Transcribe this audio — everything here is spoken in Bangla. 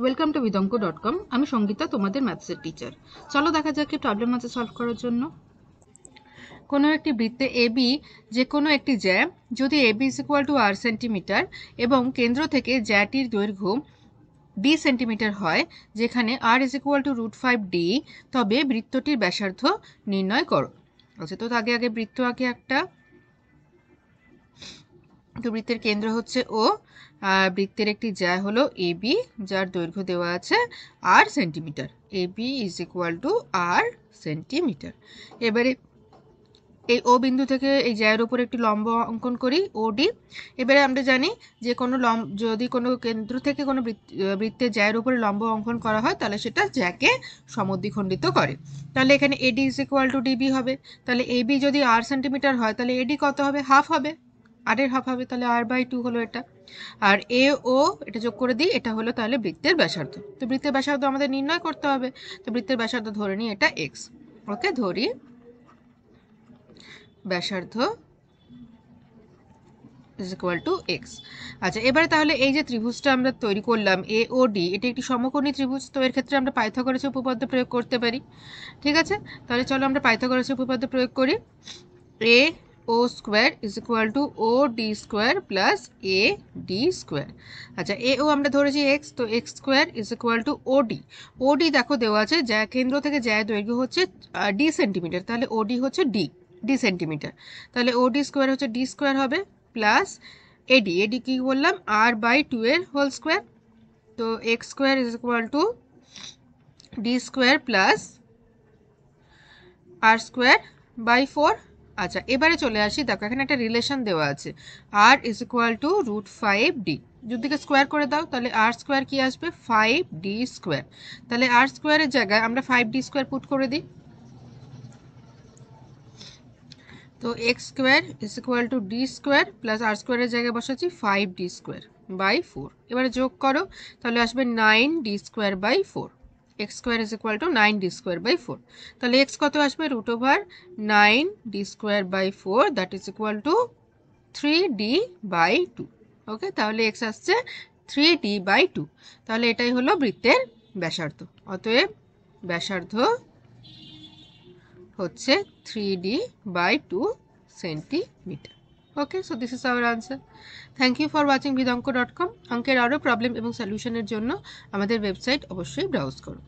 welcome to Bidanko dot com আমি সঙ্গীতা তোমাদের ম্যাথসের টিচার চলো দেখা যাক প্রবলেম আছে সলভ করার জন্য কোনো একটি বৃত্তে এবি যে কোনো একটি জ্যা যদি A is equal to R centimetre এবং কেন্দ্র থেকে জ্যাটির দৈর্ঘ্য ডি সেন্টিমিটার হয় যেখানে R is equal to root five D তবে বৃত্তটির ব্যাসার্ধ নির্ণয় করো আচ্ছা তো আগে আগে বৃত্ত আগে একটা তো বৃত্তের কেন্দ্র হচ্ছে ও আর বৃত্তের একটি জ্যা হলো এ বি যার দৈর্ঘ্য দেওয়া আছে R centimetre A B is equal to R centimetre এবারে এই ও বিন্দু থেকে এই জ্যায়ের উপর একটি লম্ব অঙ্কন করি ও ডি এবারে আমরা জানি যে কোনো লম্ব যদি কোনো কেন্দ্র থেকে কোনো বৃত্তের জ্যায়ের উপরে লম্ব অঙ্কন করা হয় তাহলে সেটা জ্যাকে সমদ্বিখণ্ডিত করে তাহলে এখানে A D is equal to D B হবে তাহলে এবি যদি আর সেন্টিমিটার হয় তাহলে এডি কত হবে হাফ হবে আটের হাফ হবে তাহলে আর বাই টু হলো এটা আর এ ও এটা যোগ করে দিই এটা হলো তাহলে বৃত্তের ব্যাসার্ধ তো বৃত্তের ব্যাসার্ধ আমাদের নির্ণয় করতে হবে তো বৃত্তের ব্যাসার্ধ ধরে নিই এটা এক্স ওকে ধরি ব্যাসার্ধ ইজ ইকুয়াল টু এক্স আচ্ছা এবারে তাহলে এই যে ত্রিভুজটা আমরা তৈরি করলাম এ ও ডি এটি একটি সমকোণী ত্রিভুজ তো এর ক্ষেত্রে আমরা পাইথাগোরাসের উপপাদ্য প্রয়োগ করতে পারি ঠিক আছে তাহলে চলো আমরা পাইথাগোরাসের উপপাদ্য প্রয়োগ করি A O square is equal to O D square plus A D square আচ্ছা এ ও আমরা ধরেছি এক্স তো X square is equal to O D O D দেখো দেওয়া আছে যা কেন্দ্র থেকে যায় দৈর্ঘ্য হচ্ছে ডি সেন্টিমিটার তাহলে ও ডি হচ্ছে ডি ডি সেন্টিমিটার তাহলে ও ডি স্কোয়ার হচ্ছে ডি স্কোয়ার হবে প্লাস এ এডি এডি কী বললাম আর বাই টু এর হোল স্কোয়ার তো X square is equal to D square plus R square by four আচ্ছা এবারে চলে আসি দেখো এখানে একটা রিলেশন দেওয়া আছে R is equal to root five D যদিকে স্কোয়ার করে দাও তাহলে আর স্কোয়ার কি আসবে ফাইভ ডি স্কোয়ার তাহলে আর স্কোয়ারের জায়গায় আমরা ফাইভ ডি স্কোয়ার পুট করে দিই তো X square is equal to D square plus R স্কোয়ারের জায়গায় বসাচ্ছি five D square by four এবারে যোগ করো তাহলে আসবে nine D square by four X square is equal to nine D square by four তাহলে এক্স কত আসবে root over nine D square by four that is equal to three D by two okay তাহলে এক্স আসছে থ্রি ডি বাই টু তাহলে এটাই হলো বৃত্তের ব্যাসার্ধ অতএব ব্যাসার্ধ হচ্ছে three D by two centimetre okay so this is our answer thank you for watching Bidanko dot com অঙ্কের আরও প্রবলেম এবং সলিউশনের জন্য আমাদের ওয়েবসাইট অবশ্যই ব্রাউজ করুন